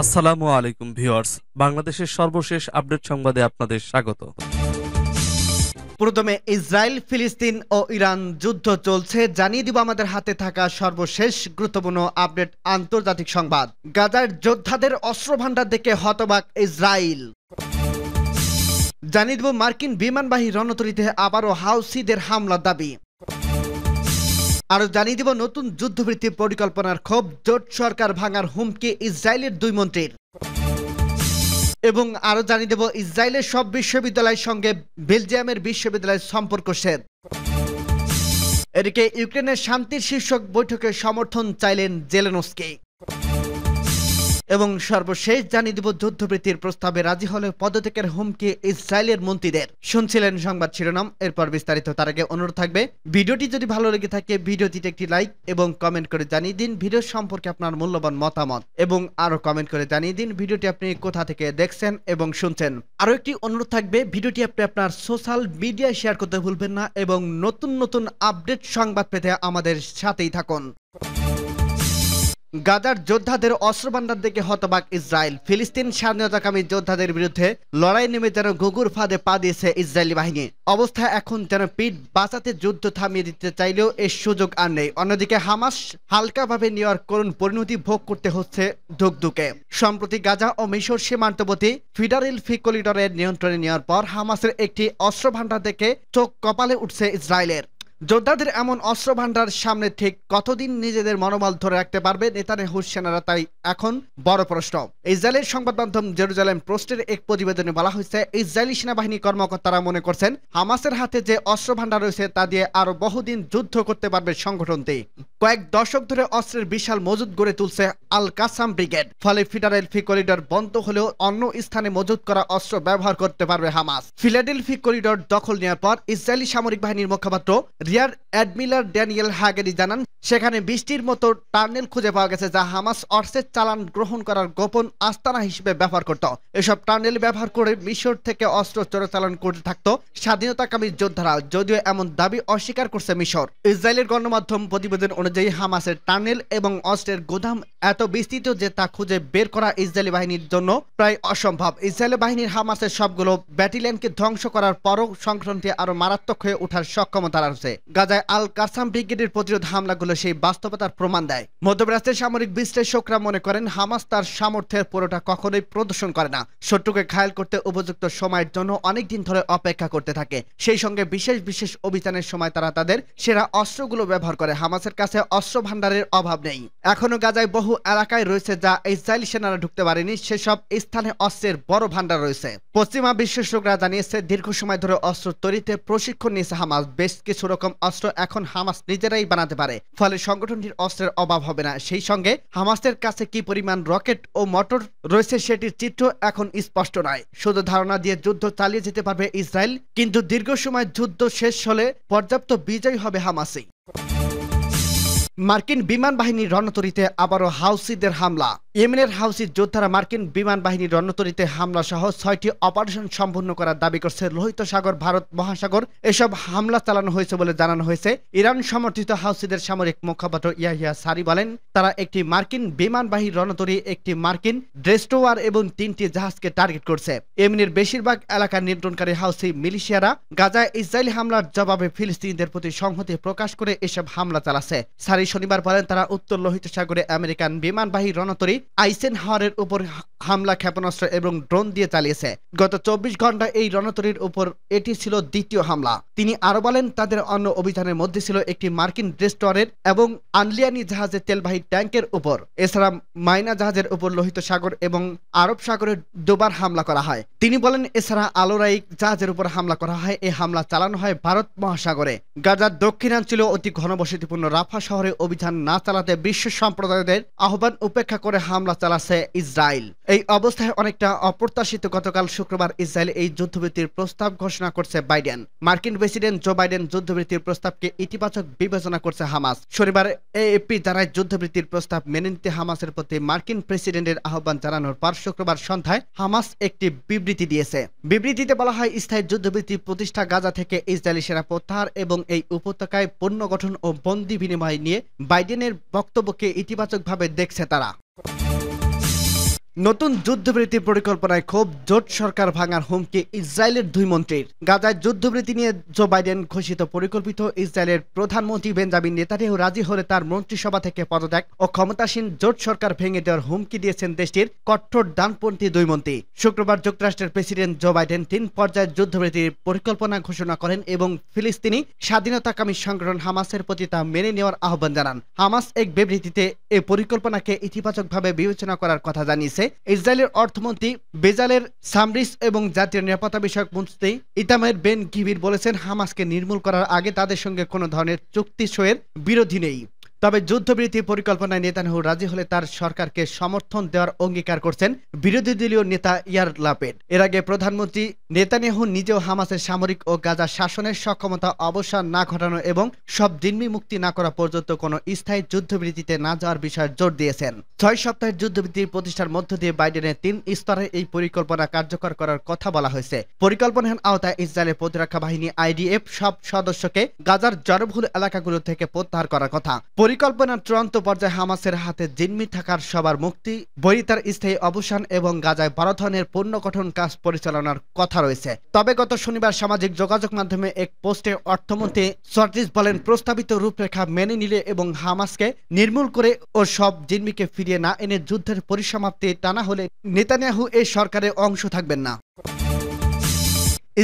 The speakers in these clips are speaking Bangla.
আসসালামু আলাইকুম ভিউয়ার্স বাংলাদেশের সর্বশেষ আপডেট সংবাদে আপনাদের স্বাগত প্রথমে ইসরায়েল ফিলিস্তিন ও ইরান যুদ্ধ চলছে জানিয়ে দিব আমাদের হাতে থাকা সর্বশেষ গুরুত্বপূর্ণ আপডেট আন্তর্জাতিক সংবাদ গাজার যোদ্ধাদের অস্ত্রভান্ডার দেখে হতবাক ইসরায়েল জানিয়ে দেব মার্কিন বিমানবাহী রণতরিতে আবারও হাউসিদের হামলার দাবি আরও জানিয়ে দিব নতুন যুদ্ধবৃত্তি পরিকল্পনার ক্ষোভ জোট সরকার ভাঙার হুমকি ইসরায়েলের দুই মন্ত্রীর এবং আরও জানিয়ে দেব ইসরায়েলের সব বিশ্ববিদ্যালয়ের সঙ্গে বেলজিয়ামের বিশ্ববিদ্যালয়ের সম্পর্ক শেষ এদিকে ইউক্রেনের শান্তির শীর্ষক বৈঠকে সমর্থন চাইলেন জেলেনস্কি এবং সর্বশেষ জানিয়ে দিব যুদ্ধবৃত্তির প্রস্তাবে রাজি হলে পদত্যাগের হুমকি ইসরায়েলের মন্ত্রীদের শুনছিলেন সংবাদ শিরোনাম এরপর বিস্তারিত তার আগে অনুরোধ থাকবে ভিডিওটি যদি ভালো লেগে থাকে ভিডিওটিতে একটি লাইক এবং কমেন্ট করে জানিয়ে দিন ভিডিও সম্পর্কে আপনার মূল্যবান মতামত এবং আরো কমেন্ট করে জানিয়ে দিন ভিডিওটি আপনি কোথা থেকে দেখছেন এবং শুনছেন আরো একটি অনুরোধ থাকবে ভিডিওটি আপনি আপনার সোশ্যাল মিডিয়ায় শেয়ার করতে ভুলবেন না এবং নতুন নতুন আপডেট সংবাদ পেতে আমাদের সাথেই থাকুন গাজার যোদ্ধাদের অস্ত্রভান্ডার দিকে হতবাক ইসরায়েল ফিলিস্তিন স্বাধীনতাকামী যোদ্ধাদের বিরুদ্ধে লড়াই নেমে যেন গুগুর ফাঁদে পা দিয়েছে ইসরায়েলি বাহিনী অবস্থা এখন যেন পিঠ বাঁচাতে যুদ্ধ থামিয়ে দিতে চাইলেও এর সুযোগ আর নেই অন্যদিকে হামাস হালকাভাবে নেওয়ার করুণ পরিণতি ভোগ করতে হচ্ছে ধুকধুকে সম্প্রতি গাজা ও মিশর সীমান্তবর্তী ফিডারিল ফি কলিডরের নিয়ন্ত্রণে নেওয়ার পর হামাসের একটি অস্ত্রভান্ডার দেখে চোখ কপালে উঠছে ইসরায়েলের যোদ্ধাদের এমন অস্ত্রভান্ডার সামনে ঠিক কতদিন নিজেদের মনোবল ধরে রাখতে পারবে নেতানেহু সেনারা তাই এখন বড় প্রশ্ন ইসরায়েলের সংবাদ মাধ্যম জেরুজালেম পোস্টের এক প্রতিবেদনে বলা হয়েছে ইসরায়েলি সেনাবাহিনী কর্মকর্তারা মনে করছেন হামাসের হাতে যে অস্ত্রভান্ডার রয়েছে তা দিয়ে আরো বহুদিন যুদ্ধ করতে পারবে সংগঠনটি কয়েক দশক ধরে অস্ত্রের বিশাল মজুদ গড়ে তুলছে আল কাসাম ব্রিগেড ফলে ফিলাডেলফি করিডর বন্ধ হলেও অন্য স্থানে মজুদ করা অস্ত্র ব্যবহার করতে পারবে হামাস ফিলাডেলফি করিডর দখল নেওয়ার পর ইসরায়েলি সামরিক বাহিনীর মুখপাত্র রিয়ার অ্যাডমিলার ড্যানিয়েল হাগেরি জানান সেখানে বৃষ্টির মতো টার্নেল খুঁজে পাওয়া গেছে যা হামাস অর্থের চালান গ্রহণ করার গোপন আস্তানা হিসেবে ব্যবহার করত এসব টার্নেল ব্যবহার করে মিশর থেকে অস্ত্র চোরাচালান করতে থাকত স্বাধীনতাকামী যোদ্ধারা যদিও এমন দাবি অস্বীকার করছে মিশর ইসরায়েলের গণমাধ্যম প্রতিবেদন অনুযায়ী হামাসের টার্নেল এবং অস্ত্রের গোদাম এত বিস্তৃত যে তা খুঁজে বের করা ইসরায়েলি বাহিনীর জন্য প্রায় অসম্ভব ইসরায়েলি বাহিনীর হামাসের সবগুলো ব্যাটালিয়নকে ধ্বংস করার পরও সংক্রান্তি আরও মারাত্মক হয়ে ওঠার সক্ষমতা রয়েছে গাজায় আল কাসাম ব্রিগেডের প্রতিরোধ হামলাগুলো সেই বাস্তবতার প্রমাণ দেয় মধ্যপ্রাচ্যের সামরিক বিশ্লেষকরা মনে করেন হামাস তার সামর্থ্যের পুরোটা কখনোই প্রদর্শন করে না শত্রুকে ঘায়াল করতে উপযুক্ত সময়ের জন্য অনেক দিন ধরে অপেক্ষা করতে থাকে সেই সঙ্গে বিশেষ বিশেষ অভিযানের সময় তারা তাদের সেরা অস্ত্রগুলো ব্যবহার করে হামাসের কাছে অস্ত্র ভাণ্ডারের অভাব নেই এখনও গাজায় বহু বহু এলাকায় রয়েছে যা ইসরায়েলি সেনারা ঢুকতে পারেনি সেসব স্থানে অস্ত্রের বড় ভান্ডার রয়েছে পশ্চিমা বিশ্লেষকরা জানিয়েছে দীর্ঘ সময় ধরে অস্ত্র তৈরিতে প্রশিক্ষণ নিয়েছে হামাস বেশ কিছু রকম অস্ত্র এখন হামাস নিজেরাই বানাতে পারে ফলে সংগঠনটির অস্ত্রের অভাব হবে না সেই সঙ্গে হামাসের কাছে কি পরিমাণ রকেট ও মোটর রয়েছে সেটির চিত্র এখন স্পষ্ট নয় শুধু ধারণা দিয়ে যুদ্ধ চালিয়ে যেতে পারবে ইসরায়েল কিন্তু দীর্ঘ সময় যুদ্ধ শেষ হলে পর্যাপ্ত বিজয় হবে হামাসেই মার্কিন বিমান বাহিনীর রণতরিতে আবারও হাউসিদের হামলা ইয়েমেনের হাউসি যোদ্ধারা মার্কিন বিমান বাহিনীর রণতরীতে হামলা সহ ছয়টি অপারেশন সম্পন্ন করার দাবি করছে লোহিত সাগর ভারত মহাসাগর এসব হামলা চালানো হয়েছে বলে জানানো হয়েছে ইরান সমর্থিত হাউসিদের সামরিক মুখপাত্র ইয়াহিয়া সারি বলেন তারা একটি মার্কিন বিমান বাহিনীর রণতরী একটি মার্কিন ড্রেস্টোয়ার এবং তিনটি জাহাজকে টার্গেট করছে ইয়েমেনের বেশিরভাগ এলাকার নিয়ন্ত্রণকারী হাউসি মিলিশিয়ারা গাজায় ইসরায়েলি হামলার জবাবে ফিলিস্তিনিদের প্রতি সংহতি প্রকাশ করে এসব হামলা চালাচ্ছে সারি শনিবার বলেন তারা উত্তর লোহিত সাগরে আমেরিকান বিমানবাহী রণতরী আইসেন হাওয়ারের উপর হামলা ক্ষেপণাস্ত্র এবং ড্রোন দিয়ে চালিয়েছে গত চব্বিশ ঘন্টা এই রণতরীর উপর এটি ছিল দ্বিতীয় হামলা তিনি আরো বলেন তাদের অন্য অভিযানের মধ্যে ছিল একটি মার্কিন ডেস্টরের এবং আনলিয়ানি জাহাজের তেলবাহী ট্যাঙ্কের উপর এছাড়া মাইনা জাহাজের উপর লোহিত সাগর এবং আরব সাগরে দুবার হামলা করা হয় তিনি বলেন এছাড়া আলোরাইক জাহাজের উপর হামলা করা হয় এই হামলা চালানো হয় ভারত মহাসাগরে গাজার দক্ষিণাঞ্চলে অতি ঘনবসতিপূর্ণ রাফা শহরে অভিযান না চালাতে বিশ্ব সম্প্রদায়দের আহ্বান উপেক্ষা করে হামলা চালাচ্ছে ইসরায়েল এই অবস্থায় অনেকটা অপ্রত্যাশিত গতকাল শুক্রবার ইসরায়েল এই যুদ্ধবৃত্তির প্রস্তাব ঘোষণা করছে বাইডেন মার্কিন প্রেসিডেন্ট জো বাইডেন যুদ্ধবৃত্তির প্রস্তাবকে ইতিবাচক বিবেচনা করছে হামাস শনিবার এএপি জানায় যুদ্ধবৃত্তির প্রস্তাব মেনে নিতে হামাসের প্রতি মার্কিন প্রেসিডেন্টের আহ্বান জানানোর পর শুক্রবার সন্ধ্যায় হামাস একটি বিবৃতি দিয়েছে বিবৃতিতে বলা হয় স্থায়ী যুদ্ধবৃত্তি প্রতিষ্ঠা গাজা থেকে ইসরায়েলি সেনা প্রত্যাহার এবং এই উপত্যকায় পুনর্গঠন ও বন্দি বিনিময় নিয়ে বাইডেনের বক্তব্যকে ইতিবাচকভাবে দেখছে তারা নতুন যুদ্ধবৃত্তি পরিকল্পনায় ক্ষোভ জোট সরকার ভাঙার হুমকি ইসরায়েলের দুই মন্ত্রীর গাজায় যুদ্ধবৃত্তি নিয়ে জো বাইডেন ঘোষিত পরিকল্পিত ইসরায়েলের প্রধানমন্ত্রী বেঞ্জামিন নেতানিয়াহু রাজি হলে তার মন্ত্রিসভা থেকে পদত্যাগ ও ক্ষমতাসীন জোট সরকার ভেঙে দেওয়ার হুমকি দিয়েছেন দেশটির কট্টর ডানপন্থী দুই মন্ত্রী শুক্রবার যুক্তরাষ্ট্রের প্রেসিডেন্ট জো বাইডেন তিন পর্যায়ের যুদ্ধবৃত্তির পরিকল্পনা ঘোষণা করেন এবং ফিলিস্তিনি স্বাধীনতাকামী সংগঠন হামাসের প্রতি তা মেনে নেওয়ার আহ্বান জানান হামাস এক বিবৃতিতে এ পরিকল্পনাকে ইতিবাচকভাবে বিবেচনা করার কথা জানিয়েছে করেছে ইসরায়েলের অর্থমন্ত্রী বেজালের সামরিস এবং জাতীয় নিরাপত্তা বিষয়ক মন্ত্রী ইতামের বেন গিবির বলেছেন হামাসকে নির্মূল করার আগে তাদের সঙ্গে কোনো ধরনের চুক্তি সয়ের বিরোধী নেই তবে যুদ্ধবিরতি পরিকল্পনায় নেতানহু রাজি হলে তার সরকারকে সমর্থন দেওয়ার অঙ্গীকার করছেন বিরোধী দলীয় নেতা ইয়ার লাপেট এর আগে প্রধানমন্ত্রী নেতানিয়াহু নিজেও হামাসের সামরিক ও গাজা শাসনের সক্ষমতা অবসান না ঘটানো এবং সব জিম্মি মুক্তি না করা পর্যন্ত কোনো স্থায়ী যুদ্ধবিরতিতে না যাওয়ার বিষয়ে জোর দিয়েছেন ছয় সপ্তাহের যুদ্ধবিরতি প্রতিষ্ঠার মধ্য দিয়ে বাইডেনের তিন স্তরে এই পরিকল্পনা কার্যকর করার কথা বলা হয়েছে পরিকল্পনার আওতায় ইসরায়েলের প্রতিরক্ষা বাহিনী আইডিএফ সব সদস্যকে গাজার জনবহুল এলাকাগুলো থেকে প্রত্যাহার করার কথা পরিকল্পনার চূড়ান্ত পর্যায়ে হামাসের হাতে জিম্মি থাকার সবার মুক্তি বৈরিতার স্থায়ী অবসান এবং গাজায় বড় ধরনের পূর্ণ গঠন কাজ পরিচালনার কথা রয়েছে তবে গত শনিবার সামাজিক যোগাযোগ মাধ্যমে এক পোস্টে অর্থমন্ত্রী সরজিস বলেন প্রস্তাবিত রূপরেখা মেনে নিলে এবং হামাসকে নির্মূল করে ও সব জিম্মিকে ফিরিয়ে না এনে যুদ্ধের পরিসমাপ্তি টানা হলে নেতানিয়াহু এই সরকারে অংশ থাকবেন না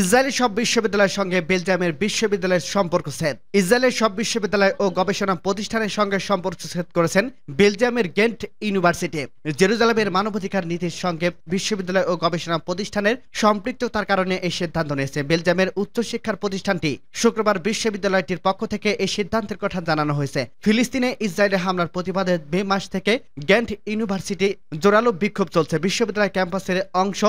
ইসরায়েলের সব বিশ্ববিদ্যালয়ের সঙ্গে বেলজিয়ামের বিশ্ববিদ্যালয়ের সম্পর্ক সেদ ইসরায়েলের সব বিশ্ববিদ্যালয় ও গবেষণা প্রতিষ্ঠানের সঙ্গে সম্পর্ক সেদ করেছেন বেলজিয়ামের গেন্ট ইউনিভার্সিটি জেরুজালামের মানবাধিকার নীতির সঙ্গে বিশ্ববিদ্যালয় ও গবেষণা প্রতিষ্ঠানের সম্পৃক্ততার কারণে এই সিদ্ধান্ত নিয়েছে বেলজিয়ামের উচ্চশিক্ষার প্রতিষ্ঠানটি শুক্রবার বিশ্ববিদ্যালয়টির পক্ষ থেকে এই সিদ্ধান্তের কথা জানানো হয়েছে ফিলিস্তিনে ইসরায়েলের হামলার প্রতিবাদে মে মাস থেকে গেন্ট ইউনিভার্সিটি জোরালো বিক্ষোভ চলছে বিশ্ববিদ্যালয় ক্যাম্পাসের অংশ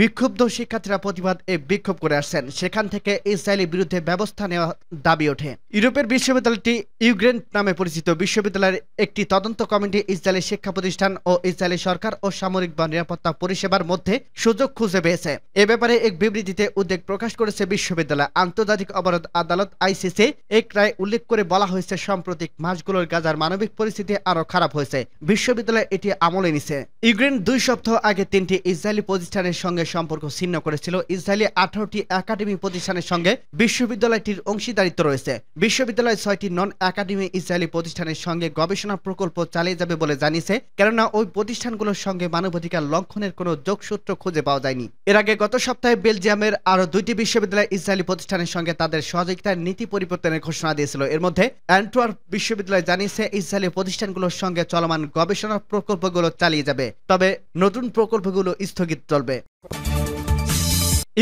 বিক্ষুব্ধ শিক্ষার্থীরা প্রতিবাদ এ বিক্ষোভ করে আসছেন সেখান থেকে ইসরায়েলের বিরুদ্ধে ব্যবস্থা নেওয়া দাবি ওঠে ইউরোপের বিশ্ববিদ্যালয়টি ইউক্রেন নামে পরিচিত বিশ্ববিদ্যালয়ের একটি তদন্ত কমিটি ইসরায়েলের শিক্ষা প্রতিষ্ঠান ও ইসরায়েলের সরকার ও সামরিক বা নিরাপত্তা পরিষেবার মধ্যে সুযোগ খুঁজে পেয়েছে এ ব্যাপারে এক বিবৃতিতে উদ্বেগ প্রকাশ করেছে বিশ্ববিদ্যালয় আন্তর্জাতিক অবরোধ আদালত আইসিসি এক রায় উল্লেখ করে বলা হয়েছে সাম্প্রতিক মাসগুলোর গাজার মানবিক পরিস্থিতি আরো খারাপ হয়েছে বিশ্ববিদ্যালয় এটি আমলে নিছে ইউক্রেন দুই সপ্তাহ আগে তিনটি ইসরায়েলি প্রতিষ্ঠানের সঙ্গে সম্পর্ক ছিন্ন করেছিল ইসরায়েলি আঠারোটি একটি একাডেমি প্রতিষ্ঠানের সঙ্গে বিশ্ববিদ্যালয়টির অংশীদারিত্ব রয়েছে বিশ্ববিদ্যালয় ছয়টি নন একাডেমি ইসরায়েলি প্রতিষ্ঠানের সঙ্গে গবেষণা প্রকল্প চালিয়ে যাবে বলে জানিয়েছে কেননা ওই প্রতিষ্ঠানগুলোর সঙ্গে মানবাধিকার লঙ্ঘনের কোনো যোগসূত্র খুঁজে পাওয়া যায়নি এর আগে গত সপ্তাহে বেলজিয়ামের আরও দুইটি বিশ্ববিদ্যালয় ইসরায়েলি প্রতিষ্ঠানের সঙ্গে তাদের সহযোগিতার নীতি পরিবর্তনের ঘোষণা দিয়েছিল এর মধ্যে অ্যান্টোয়ার বিশ্ববিদ্যালয় জানিয়েছে ইসরায়েলি প্রতিষ্ঠানগুলোর সঙ্গে চলমান গবেষণা প্রকল্পগুলো চালিয়ে যাবে তবে নতুন প্রকল্পগুলো স্থগিত চলবে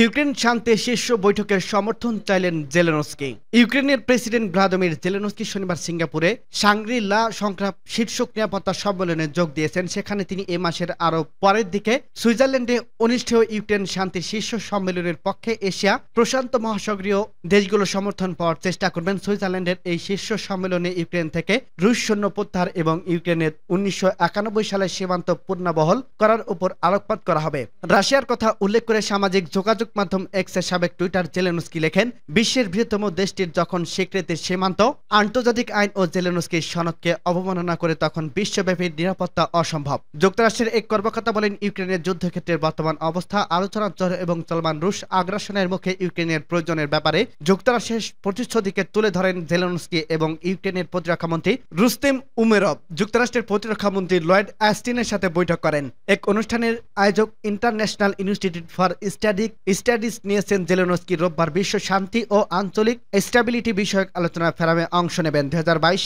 ইউক্রেন শান্তি শীর্ষ বৈঠকের সমর্থন চাইলেন জেলেনস্কি ইউক্রেনের প্রেসিডেন্ট ভ্লাদিমির জেলেনস্কি শনিবার সিঙ্গাপুরে সাংগ্রিলা সংক্রাপ শীর্ষ নিরাপত্তা সম্মেলনে যোগ দিয়েছেন সেখানে তিনি এ মাসের আরও পরের দিকে সুইজারল্যান্ডে অনুষ্ঠেয় ইউক্রেন শান্তি শীর্ষ সম্মেলনের পক্ষে এশিয়া প্রশান্ত মহাসাগরীয় দেশগুলো সমর্থন পাওয়ার চেষ্টা করবেন সুইজারল্যান্ডের এই শীর্ষ সম্মেলনে ইউক্রেন থেকে রুশ সৈন্য প্রত্যাহার এবং ইউক্রেনের উনিশশো সালের সীমান্ত পূর্ণাবহল করার উপর আলোকপাত করা হবে রাশিয়ার কথা উল্লেখ করে সামাজিক যোগাযোগ যোগাযোগ মাধ্যম এক্সের সাবেক টুইটার জেলেনস্কি লেখেন বিশ্বের বৃহত্তম দেশটির যখন স্বীকৃতির সীমান্ত আন্তর্জাতিক আইন ও জেলেনস্কির সনদকে অবমাননা করে তখন বিশ্বব্যাপী নিরাপত্তা অসম্ভব যুক্তরাষ্ট্রের এক কর্মকর্তা বলেন ইউক্রেনের যুদ্ধক্ষেত্রের বর্তমান অবস্থা আলোচনার জন্য এবং চলমান রুশ আগ্রাসনের মুখে ইউক্রেনের প্রয়োজনের ব্যাপারে যুক্তরাষ্ট্রের প্রতিশ্রুতিকে তুলে ধরেন জেলেনস্কি এবং ইউক্রেনের প্রতিরক্ষামন্ত্রী রুস্তেম উমেরভ যুক্তরাষ্ট্রের প্রতিরক্ষামন্ত্রী লয়েড অ্যাস্টিনের সাথে বৈঠক করেন এক অনুষ্ঠানের আয়োজক international institute for study studies নিয়েছেন জেলেনস্কি রোববার বিশ্ব শান্তি ও আঞ্চলিক স্টেবিলিটি বিষয়ক আলোচনা ফেরামে অংশ নেবেন দু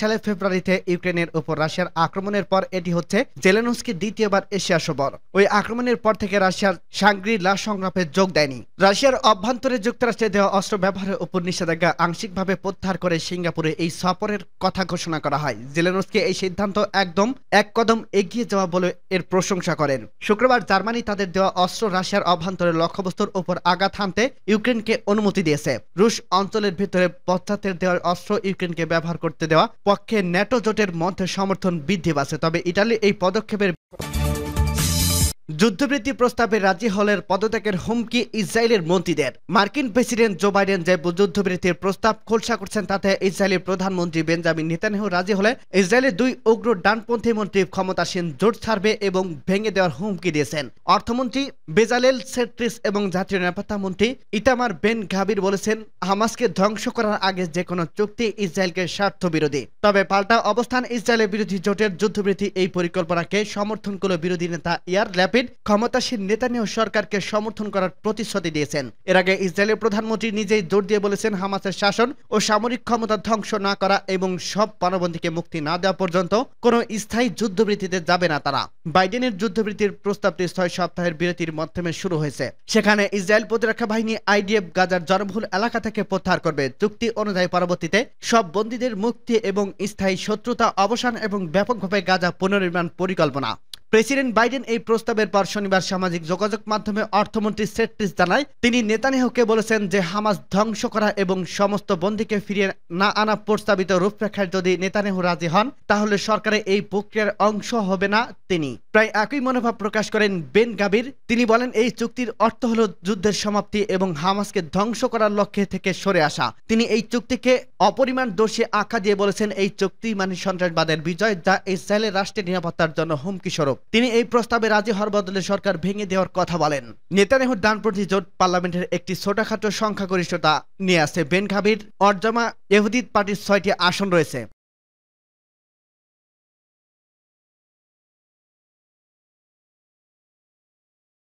সালে ফেব্রুয়ারিতে ইউক্রেনের উপর রাশিয়ার আক্রমণের পর এটি হচ্ছে জেলেনস্কি দ্বিতীয়বার এশিয়া সফর ওই আক্রমণের পর থেকে রাশিয়ার সাংগ্রী লা সংগ্রামে যোগ দেয়নি রাশিয়ার অভ্যন্তরে যুক্তরাষ্ট্রে দেওয়া অস্ত্র ব্যবহারের উপর নিষেধাজ্ঞা আংশিকভাবে প্রত্যাহার করে সিঙ্গাপুরে এই সফরের কথা ঘোষণা করা হয় জেলেনস্কি এই সিদ্ধান্ত একদম এক কদম এগিয়ে যাওয়া বলে এর প্রশংসা করেন শুক্রবার জার্মানি তাদের দেওয়া অস্ত্র রাশিয়ার অভ্যন্তরে লক্ষ্যবস্তুর উপর উপর আঘাত হানতে ইউক্রেনকে অনুমতি দিয়েছে রুশ অঞ্চলের ভিতরে পশ্চাতের দেওয়ার অস্ত্র ইউক্রেনকে ব্যবহার করতে দেওয়া পক্ষে ন্যাটো জোটের মধ্যে সমর্থন বৃদ্ধি পাচ্ছে তবে ইটালি এই পদক্ষেপের যুদ্ধবৃত্তি প্রস্তাবে রাজি হলের পদত্যাগের হুমকি ইসরায়েলের মন্ত্রীদের মার্কিন প্রেসিডেন্ট জো বাইডেন যে যুদ্ধবৃত্তির প্রস্তাব খোলসা করছেন তাতে ইসরায়েলের প্রধানমন্ত্রী বেঞ্জামিন নেতানিয়াহু রাজি হলে ইসরায়েলের দুই উগ্র ডানপন্থী মন্ত্রী ক্ষমতাসীন জোট ছাড়বে এবং ভেঙে দেওয়ার হুমকি দিয়েছেন অর্থমন্ত্রী বেজালেল সেট্রিস এবং জাতীয় নিরাপত্তা মন্ত্রী ইতামার বেন ঘাবির বলেছেন হামাসকে ধ্বংস করার আগে যে কোনো চুক্তি ইসরায়েলকে স্বার্থ বিরোধী তবে পাল্টা অবস্থান ইসরায়েলের বিরোধী জোটের যুদ্ধবৃত্তি এই পরিকল্পনাকে সমর্থন করল বিরোধী নেতা ইয়ার ল্যাপে বিন ক্ষমতাসীন নেতানিয়াহু সরকারকে সমর্থন করার প্রতিশ্রুতি দিয়েছেন এর আগে ইসরায়েলের প্রধানমন্ত্রী নিজেই জোর দিয়ে বলেছেন হামাসের শাসন ও সামরিক ক্ষমতা ধ্বংস না করা এবং সব পানবন্দীকে মুক্তি না দেওয়া পর্যন্ত কোনো স্থায়ী যুদ্ধবৃত্তিতে যাবে না তারা বাইডেনের যুদ্ধবৃত্তির প্রস্তাবটি ছয় সপ্তাহের বিরতির মাধ্যমে শুরু হয়েছে সেখানে ইসরায়েল প্রতিরক্ষা বাহিনী আইডিএফ গাজার জনবহুল এলাকা থেকে প্রত্যাহার করবে চুক্তি অনুযায়ী পরবর্তীতে সব বন্দীদের মুক্তি এবং স্থায়ী শত্রুতা অবসান এবং ব্যাপকভাবে গাজা পুনর্নির্মাণ পরিকল্পনা প্রেসিডেন্ট বাইডেন এই প্রস্তাবের পর শনিবার সামাজিক যোগাযোগ মাধ্যমে অর্থমন্ত্রী সেট্রিস জানায় তিনি নেতানিহকে বলেছেন যে হামাস ধ্বংস করা এবং সমস্ত বন্দীকে ফিরিয়ে না আনা প্রস্তাবিত রূপরেখায় যদি নেতানিহ রাজি হন তাহলে সরকারে এই প্রক্রিয়ার অংশ হবে না তিনি প্রায় একই মনোভাব প্রকাশ করেন বেন গাবির তিনি বলেন এই চুক্তির অর্থ হল যুদ্ধের সমাপ্তি এবং হামাসকে ধ্বংস করার লক্ষ্যে থেকে সরে আসা তিনি এই চুক্তিকে অপরিমাণ দোষে আঁকা দিয়ে বলেছেন এই চুক্তি মানে সন্ত্রাসবাদের বিজয় যা ইসরায়েলের রাষ্ট্রের নিরাপত্তার জন্য হুমকি স্বরূপ তিনি এই প্রস্তাবে রাজি হওয়ার বদলে সরকার ভেঙে দেওয়ার কথা বলেন নেতানেহুর ডানপন্থী জোট পার্লামেন্টের একটি ছোটখাটো সংখ্যাগরিষ্ঠতা নিয়ে আসে বেন খাবির অরজামা এহুদিত পার্টির ছয়টি আসন রয়েছে